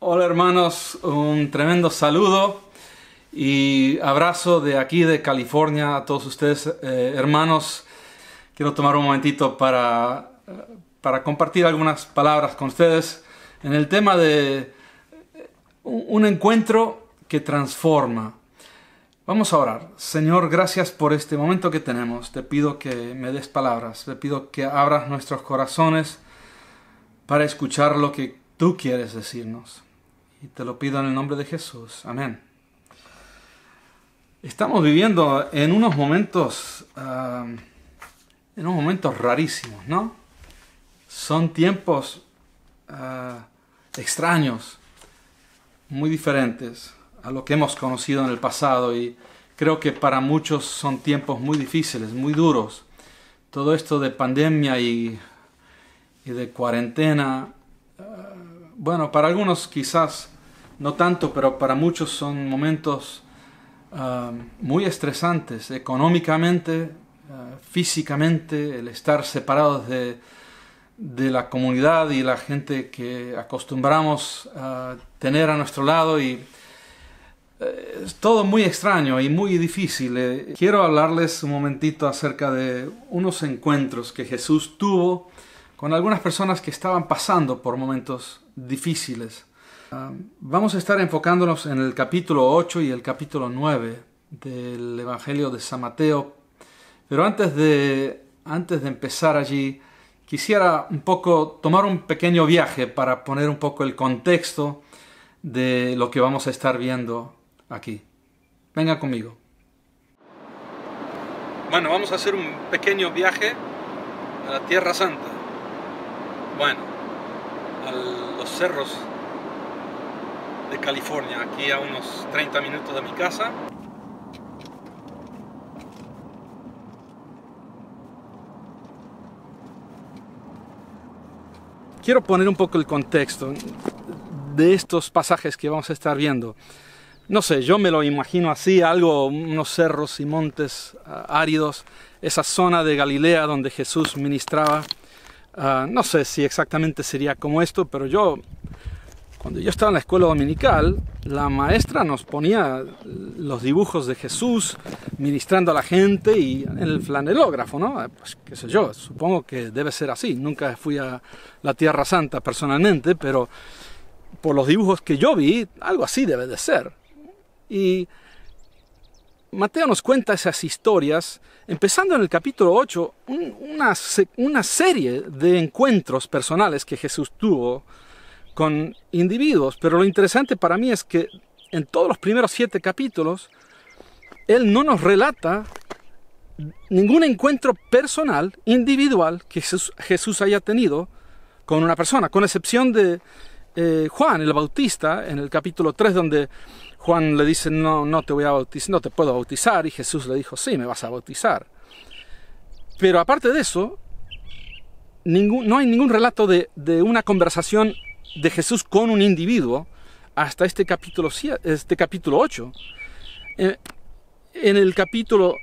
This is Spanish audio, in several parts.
Hola hermanos, un tremendo saludo y abrazo de aquí de California a todos ustedes eh, hermanos. Quiero tomar un momentito para, eh, para compartir algunas palabras con ustedes en el tema de eh, un encuentro que transforma. Vamos a orar. Señor, gracias por este momento que tenemos. Te pido que me des palabras. Te pido que abras nuestros corazones para escuchar lo que tú quieres decirnos. Y te lo pido en el nombre de Jesús. Amén. Estamos viviendo en unos momentos, ah, en unos momentos rarísimos, ¿no? Son tiempos ah, extraños, muy diferentes a lo que hemos conocido en el pasado y creo que para muchos son tiempos muy difíciles, muy duros. Todo esto de pandemia y, de cuarentena ah, bueno, para algunos quizás no tanto, pero para muchos son momentos ah, muy estresantes económicamente, ah, físicamente, el estar separados de, de, la comunidad y la gente que acostumbramos a ah, tener a nuestro lado y eh, es todo muy extraño y muy difícil. Eh, quiero hablarles un momentito acerca de unos encuentros que Jesús tuvo con algunas personas que estaban pasando por momentos difíciles. Ah, vamos a estar enfocándonos en el capítulo 8 y el capítulo 9 del Evangelio de San Mateo, pero antes de, antes de empezar allí, quisiera un poco tomar un pequeño viaje para poner un poco el contexto de lo que vamos a estar viendo aquí. Venga conmigo. Bueno, vamos a hacer un pequeño viaje a la Tierra Santa bueno, a los cerros de California, aquí a unos 30 minutos de mi casa. Quiero poner un poco el contexto de estos pasajes que vamos a estar viendo. No sé, yo me lo imagino así, algo, unos cerros y montes ah, áridos, esa zona de Galilea donde Jesús ministraba Ah, no sé si exactamente sería como esto, pero yo, cuando yo estaba en la escuela dominical, la maestra nos ponía los dibujos de Jesús ministrando a la gente y en el flanelógrafo, ¿no? Ah, pues qué sé yo, supongo que debe ser así. Nunca fui a la Tierra Santa personalmente, pero por los dibujos que yo vi, algo así debe de ser. Y Mateo nos cuenta esas historias, empezando en el capítulo 8, una, una serie de encuentros personales que Jesús tuvo con individuos, pero lo interesante para mí es que en todos los primeros siete capítulos, Él no nos relata ningún encuentro personal, individual, que Jesús, haya tenido con una persona, con excepción de eh, Juan el Bautista, en el capítulo 3, donde Juan le dice, no, no te voy a bautizar, no te puedo bautizar. Y Jesús le dijo, sí, me vas a bautizar. Pero aparte de eso, ningún, no hay ningún relato de, una conversación de Jesús con un individuo hasta este capítulo, este capítulo 8. Eh, en el capítulo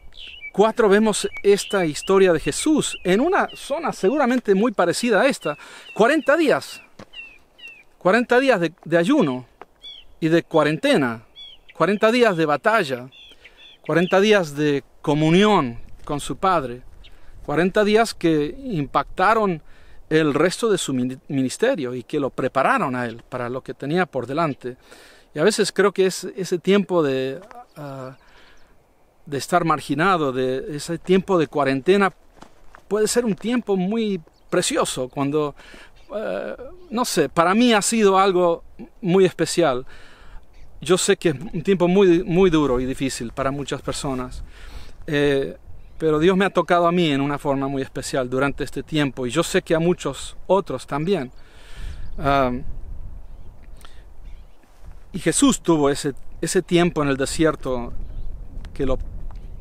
4 vemos esta historia de Jesús en una zona seguramente muy parecida a esta. 40 días, 40 días de ayuno y de cuarentena, 40 días de batalla, 40 días de comunión con su Padre, 40 días que impactaron el resto de su ministerio y que lo prepararon a él para lo que tenía por delante. Y a veces creo que ese tiempo de, ah, de estar marginado, de ese tiempo de cuarentena, puede ser un tiempo muy precioso cuando eh, no sé, para mí ha sido algo muy especial. Yo sé que es un tiempo muy, muy duro y difícil para muchas personas, eh, pero Dios me ha tocado a mí en una forma muy especial durante este tiempo y yo sé que a muchos otros también. Ah, y Jesús tuvo ese, ese tiempo en el desierto que lo,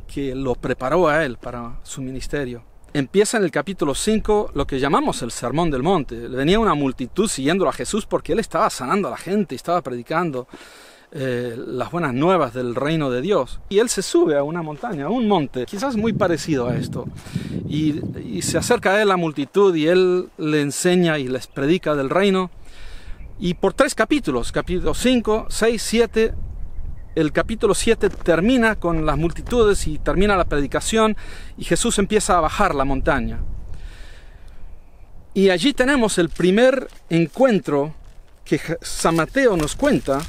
que lo preparó a él para su ministerio empieza en el capítulo 5 lo que llamamos el Sermón del Monte. Venía una multitud siguiendo a Jesús porque él estaba sanando a la gente, estaba predicando eh, las buenas nuevas del reino de Dios. Y él se sube a una montaña, a un monte, quizás muy parecido a esto. Y, se acerca a él la multitud y él le enseña y les predica del reino. Y por tres capítulos, capítulo 5, 6, 7, el capítulo 7 termina con las multitudes y termina la predicación y Jesús empieza a bajar la montaña. Y allí tenemos el primer encuentro que San Mateo nos cuenta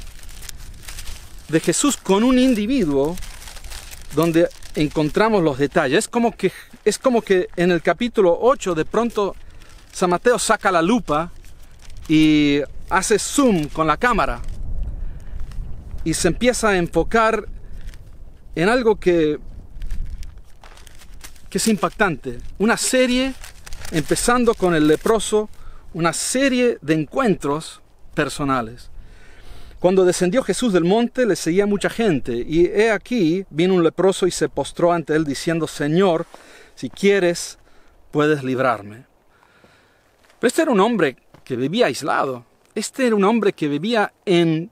de Jesús con un individuo donde encontramos los detalles. Es como que, es como que en el capítulo 8 de pronto San Mateo saca la lupa y hace zoom con la cámara y se empieza a enfocar en algo que, que es impactante. Una serie, empezando con el leproso, una serie de encuentros personales. Cuando descendió Jesús del monte le seguía mucha gente, y he aquí vino un leproso y se postró ante él diciendo, Señor, si quieres, puedes librarme. Pero este era un hombre que vivía aislado, este era un hombre que vivía en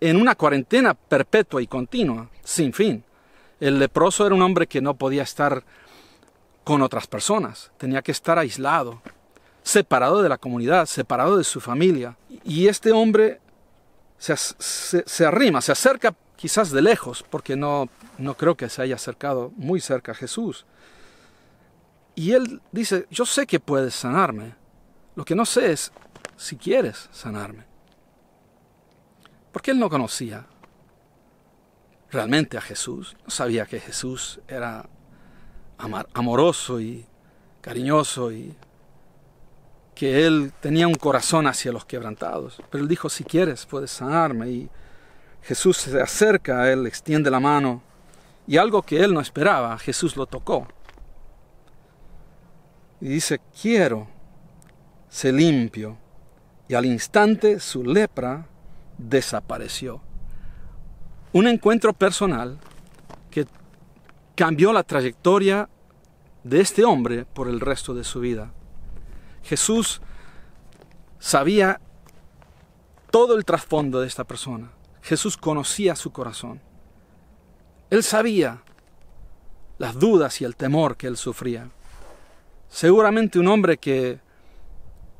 en una cuarentena perpetua y continua, sin fin. El leproso era un hombre que no podía estar con otras personas, tenía que estar aislado, separado de la comunidad, separado de su familia. Y este hombre se, arrima, se acerca quizás de lejos, porque no, no creo que se haya acercado muy cerca a Jesús. Y él dice, yo sé que puedes sanarme, lo que no sé es si quieres sanarme porque él no conocía realmente a Jesús, no sabía que Jesús era amoroso y cariñoso y que él tenía un corazón hacia los quebrantados. Pero él dijo, si quieres, puedes sanarme. Y Jesús se acerca a él, extiende la mano, y algo que él no esperaba, Jesús lo tocó. Y dice, quiero, se limpio. Y al instante su lepra desapareció. Un encuentro personal que cambió la trayectoria de este hombre por el resto de su vida. Jesús sabía todo el trasfondo de esta persona. Jesús conocía su corazón. Él sabía las dudas y el temor que él sufría. Seguramente un hombre que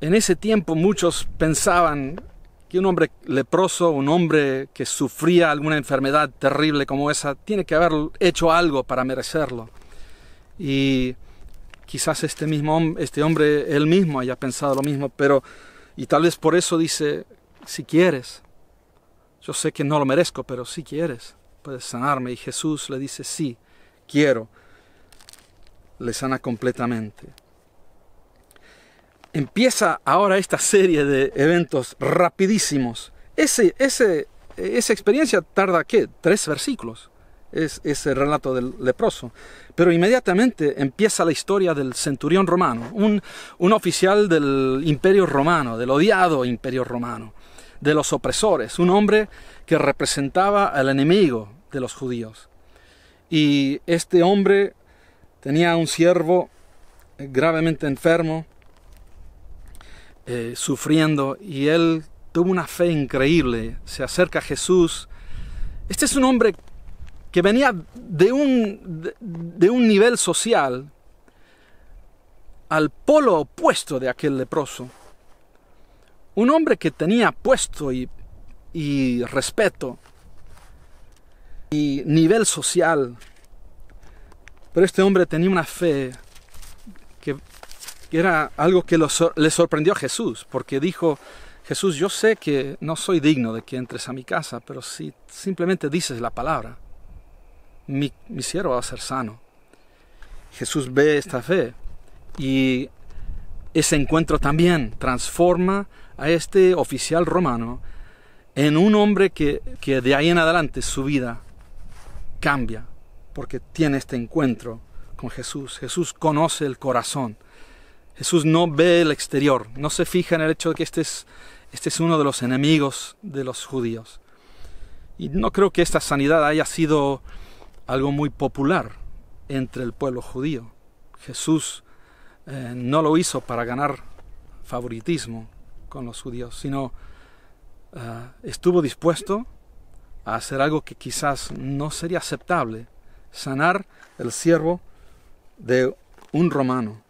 en ese tiempo muchos pensaban que un hombre leproso, un hombre que sufría alguna enfermedad terrible como esa, tiene que haber hecho algo para merecerlo. Y quizás este, mismo, este hombre, él mismo haya pensado lo mismo, pero, y tal vez por eso dice, si quieres, yo sé que no lo merezco, pero si quieres, puedes sanarme. Y Jesús le dice, sí, quiero. Le sana completamente empieza ahora esta serie de eventos rapidísimos. Ese, esa experiencia tarda, ¿qué? Tres versículos. Es ese relato del leproso. Pero inmediatamente empieza la historia del centurión romano, un, un oficial del imperio romano, del odiado imperio romano, de los opresores, un hombre que representaba al enemigo de los judíos. Y este hombre tenía un siervo gravemente enfermo, eh, sufriendo y él tuvo una fe increíble, se acerca a Jesús. Este es un hombre que venía de un, un nivel social al polo opuesto de aquel leproso. Un hombre que tenía puesto y, y respeto y nivel social. Pero este hombre tenía una fe que, era algo que le sorprendió a Jesús, porque dijo, Jesús, yo sé que no soy digno de que entres a mi casa, pero si simplemente dices la palabra, mi, mi siervo va a ser sano. Jesús ve esta fe y ese encuentro también transforma a este oficial romano en un hombre que, que, de ahí en adelante su vida cambia, porque tiene este encuentro con Jesús. Jesús conoce el corazón Jesús no ve el exterior, no se fija en el hecho de que este es, este es uno de los enemigos de los judíos. Y no creo que esta sanidad haya sido algo muy popular entre el pueblo judío. Jesús eh, no lo hizo para ganar favoritismo con los judíos, sino eh, estuvo dispuesto a hacer algo que quizás no sería aceptable, sanar el siervo de un romano.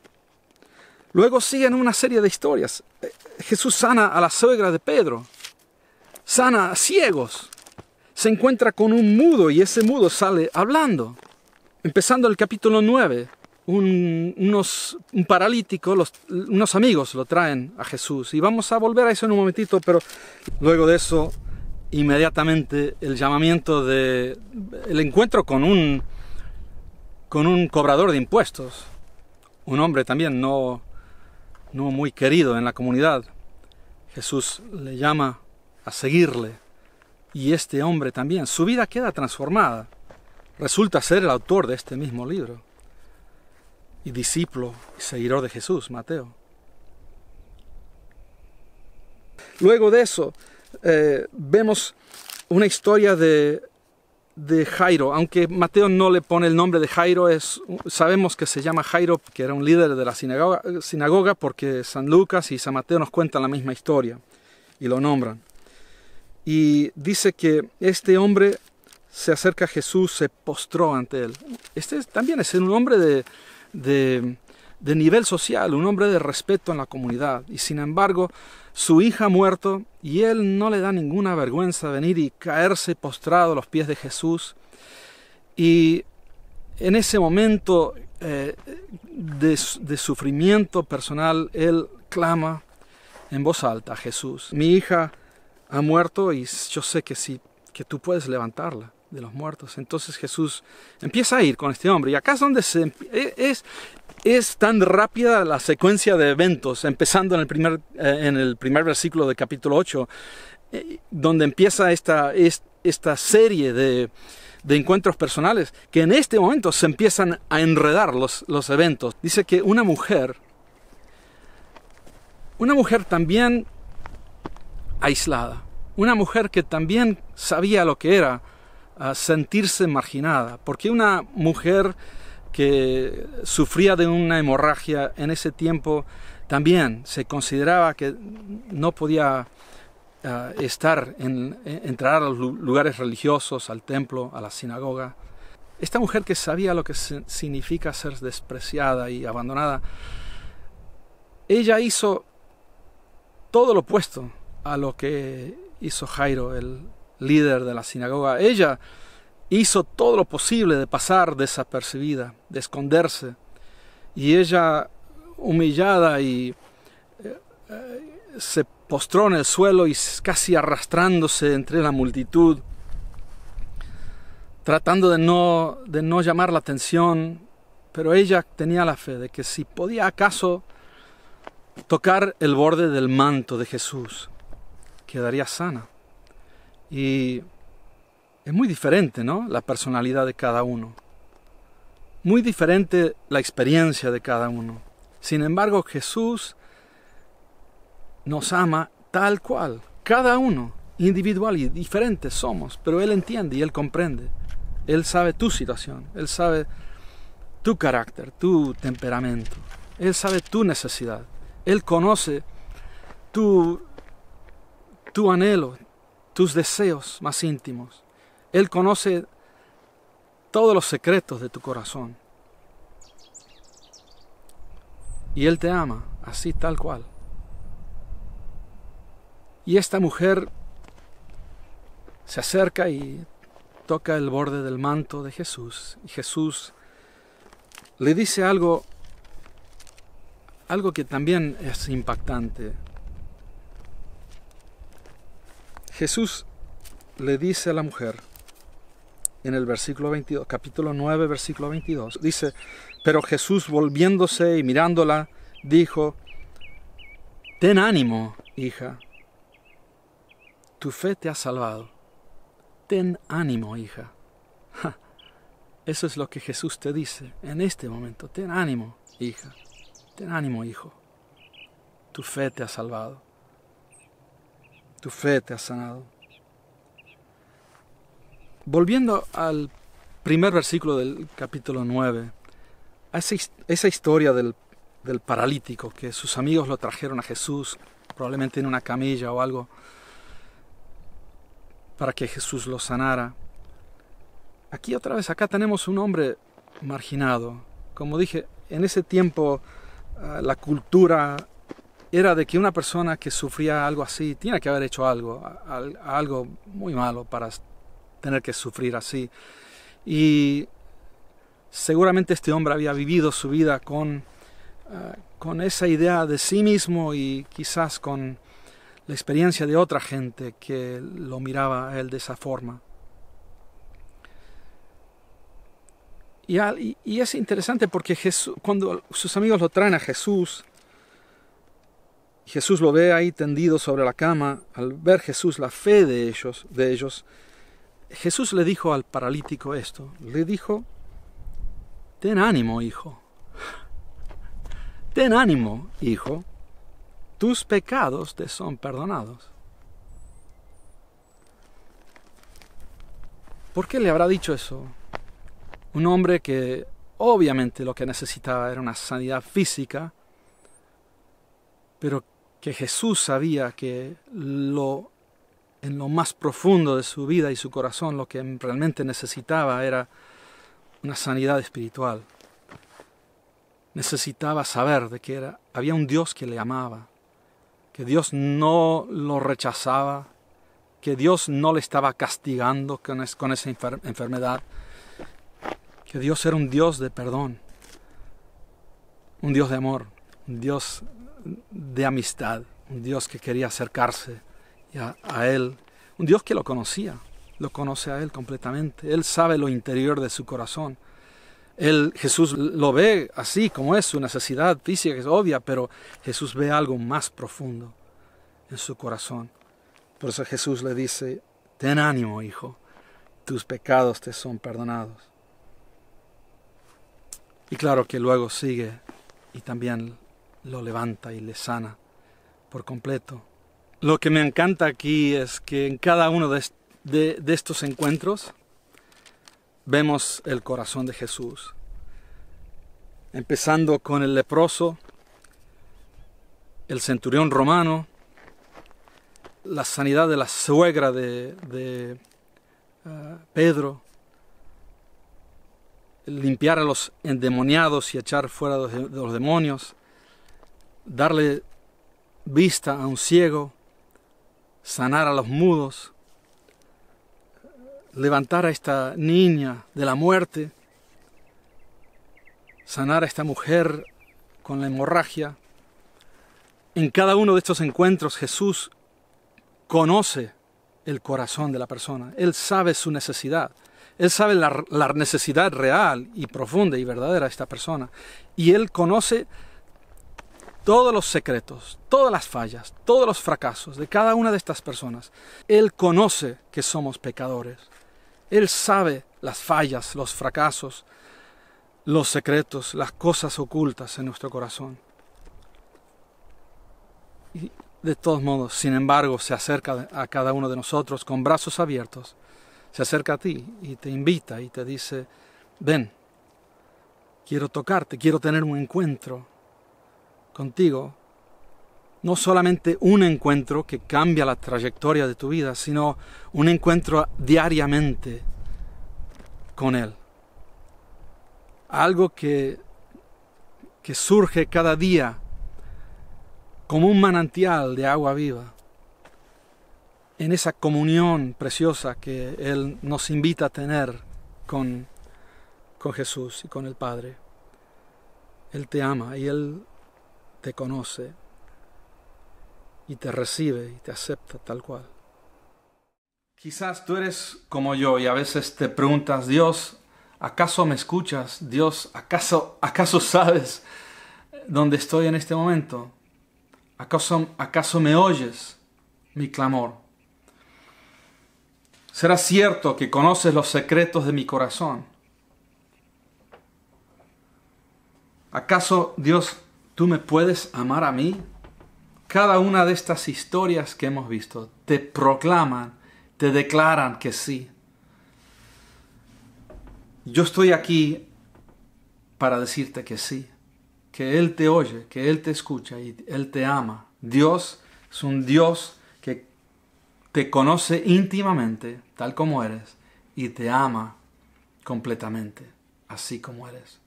Luego siguen una serie de historias. Eh, Jesús sana a la suegra de Pedro, sana a ciegos, se encuentra con un mudo y ese mudo sale hablando. Empezando el capítulo 9, un, unos, un paralítico, los, unos amigos lo traen a Jesús y vamos a volver a eso en un momentito, pero luego de eso inmediatamente el llamamiento de el encuentro con un con un cobrador de impuestos un hombre también no no muy querido en la comunidad. Jesús le llama a seguirle y este hombre también. Su vida queda transformada. Resulta ser el autor de este mismo libro y discípulo y seguidor de Jesús, Mateo. Luego de eso, eh, vemos una historia de de Jairo, aunque Mateo no le pone el nombre de Jairo, es, sabemos que se llama Jairo, que era un líder de la sinagoga, sinagoga, porque San Lucas y San Mateo nos cuentan la misma historia y lo nombran. Y dice que este hombre se acerca a Jesús, se postró ante él. Este también es un hombre de de nivel social, un hombre de respeto en la comunidad, y sin embargo su hija ha muerto y él no le da ninguna vergüenza venir y caerse postrado a los pies de Jesús. Y en ese momento eh, de, sufrimiento personal, él clama en voz alta Jesús, mi hija ha muerto y yo sé que sí, que tú puedes levantarla de los muertos. Entonces Jesús empieza a ir con este hombre. Y acá es donde e-, es, es tan rápida la secuencia de eventos, empezando en el primer, eh, en el primer versículo del capítulo 8, eh, donde empieza esta, esta serie de, de, encuentros personales, que en este momento se empiezan a enredar los, los eventos. Dice que una mujer, una mujer también aislada, una mujer que también sabía lo que era, sentirse marginada, porque una mujer que sufría de una hemorragia en ese tiempo también se consideraba que no podía ah, estar en, entrar a los lugares religiosos, al templo, a la sinagoga. Esta mujer que sabía lo que significa ser despreciada y abandonada, ella hizo todo lo opuesto a lo que hizo Jairo, el líder de la sinagoga. Ella hizo todo lo posible de pasar desapercibida, de esconderse. Y ella, humillada y eh, eh, se postró en el suelo y casi arrastrándose entre la multitud, tratando de no, de no llamar la atención, pero ella tenía la fe de que si podía acaso tocar el borde del manto de Jesús, quedaría sana. Y es muy diferente, ¿no? La personalidad de cada uno. Muy diferente la experiencia de cada uno. Sin embargo, Jesús nos ama tal cual, cada uno, individual y diferente somos, pero Él entiende y Él comprende. Él sabe tu situación, Él sabe tu carácter, tu temperamento, Él sabe tu necesidad, Él conoce tu, tu anhelo, tus deseos más íntimos. Él conoce todos los secretos de tu corazón. Y Él te ama así tal cual. Y esta mujer se acerca y toca el borde del manto de Jesús. Y Jesús le dice algo, algo que también es impactante. Jesús le dice a la mujer en el versículo 22, capítulo 9, versículo 22, dice, pero Jesús volviéndose y mirándola, dijo, ten ánimo, hija, tu fe te ha salvado. Ten ánimo, hija. eso es lo que Jesús te dice en este momento. Ten ánimo, hija. Ten ánimo, hijo. Tu fe te ha salvado. Tu fe te ha sanado. Volviendo al primer versículo del capítulo 9, a esa, historia del, del paralítico, que sus amigos lo trajeron a Jesús, probablemente en una camilla o algo, para que Jesús lo sanara. Aquí otra vez, acá tenemos un hombre marginado. Como dije, en ese tiempo ah, la cultura era de que una persona que sufría algo así tiene que haber hecho algo, algo muy malo para tener que sufrir así. Y seguramente este hombre había vivido su vida con, ah, con esa idea de sí mismo y quizás con la experiencia de otra gente que lo miraba a él de esa forma. Y, y, es interesante porque cuando sus amigos lo traen a Jesús, Jesús lo ve ahí tendido sobre la cama. Al ver Jesús la fe de ellos, de ellos, Jesús le dijo al paralítico esto. Le dijo, ten ánimo, hijo. Ten ánimo, hijo. Tus pecados te son perdonados. ¿Por qué le habrá dicho eso? Un hombre que obviamente lo que necesitaba era una sanidad física, pero que Jesús sabía que lo, en lo más profundo de su vida y su corazón lo que realmente necesitaba era una sanidad espiritual. Necesitaba saber de que era, había un Dios que le amaba, que Dios no lo rechazaba, que Dios no le estaba castigando con, con esa enfermedad, que Dios era un Dios de perdón, un Dios de amor, un Dios de amistad, un Dios que quería acercarse a, Él, un Dios que lo conocía, lo conoce a Él completamente, Él sabe lo interior de su corazón. Él, Jesús lo ve así como es, su necesidad física es obvia, pero Jesús ve algo más profundo en su corazón. Por eso Jesús le dice, ten ánimo, hijo, tus pecados te son perdonados. Y claro que luego sigue y también lo levanta y le sana por completo. Lo que me encanta aquí es que en cada uno de, estos encuentros vemos el corazón de Jesús. Empezando con el leproso, el centurión romano, la sanidad de la suegra de, eh, Pedro, limpiar a los endemoniados y echar fuera de los demonios, darle vista a un ciego, sanar a los mudos, levantar a esta niña de la muerte, sanar a esta mujer con la hemorragia. En cada uno de estos encuentros Jesús conoce el corazón de la persona, Él sabe su necesidad, Él sabe la, necesidad real y profunda y verdadera de esta persona, y Él conoce todos los secretos, todas las fallas, todos los fracasos de cada una de estas personas. Él conoce que somos pecadores. Él sabe las fallas, los fracasos, los secretos, las cosas ocultas en nuestro corazón. Y de todos modos, sin embargo, se acerca a cada uno de nosotros con brazos abiertos, se acerca a ti y te invita y te dice, ven, quiero tocarte, quiero tener un encuentro contigo, no solamente un encuentro que cambia la trayectoria de tu vida, sino un encuentro diariamente con Él. Algo que, que surge cada día como un manantial de agua viva, en esa comunión preciosa que Él nos invita a tener con, con Jesús y con el Padre. Él te ama y Él te conoce y te recibe y te acepta tal cual. Quizás tú eres como yo y a veces te preguntas, Dios, ¿acaso me escuchas? Dios, ¿acaso, acaso sabes dónde estoy en este momento? ¿Acaso, ¿Acaso me oyes mi clamor? ¿Será cierto que conoces los secretos de mi corazón? ¿Acaso Dios tú me puedes amar a mí. Cada una de estas historias que hemos visto te proclaman, te declaran que sí. Yo estoy aquí para decirte que sí, que Él te oye, que Él te escucha y Él te ama. Dios es un Dios que te conoce íntimamente, tal como eres, y te ama completamente, así como eres.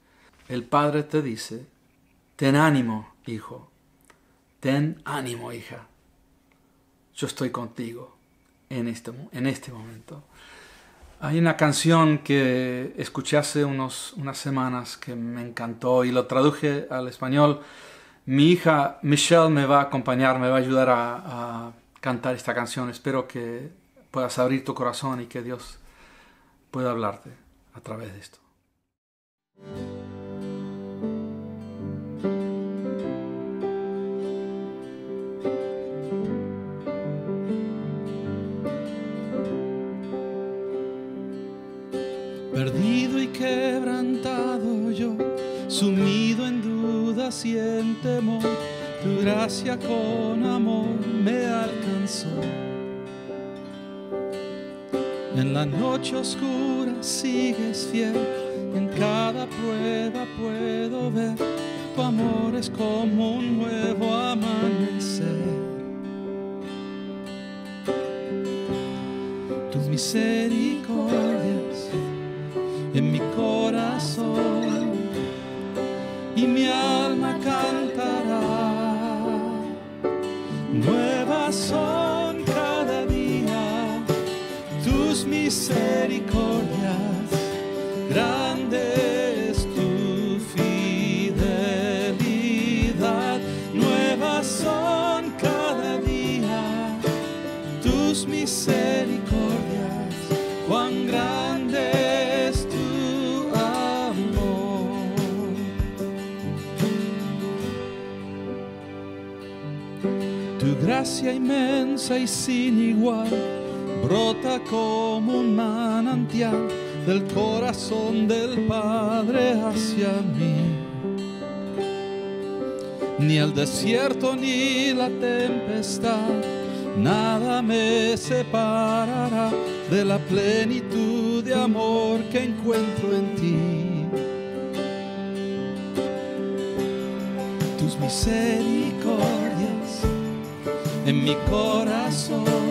El Padre te dice Ten ánimo, hijo. Ten ánimo, hija. Yo estoy contigo en este, en este momento. Hay una canción que escuché hace unos, unas semanas que me encantó y lo traduje al español. Mi hija Michelle me va a acompañar, me va a ayudar a, a cantar esta canción. Espero que puedas abrir tu corazón y que Dios pueda hablarte a través de esto. sumido en duda y temor, tu gracia con amor me alcanzó. En la noche oscura sigues fiel, en cada prueba puedo ver, tu amor es como un nuevo amanecer. Tu misericordia alma cantará. Nuevas son cada día tus misericordias. Grande es tu fidelidad. Nuevas son cada día tus misericordias. inmensa y sin igual brota como un manantial del corazón del Padre hacia mí. Ni el desierto ni la tempestad, nada me separará de la plenitud de amor que encuentro en ti. Tus misericordias en mi corazón.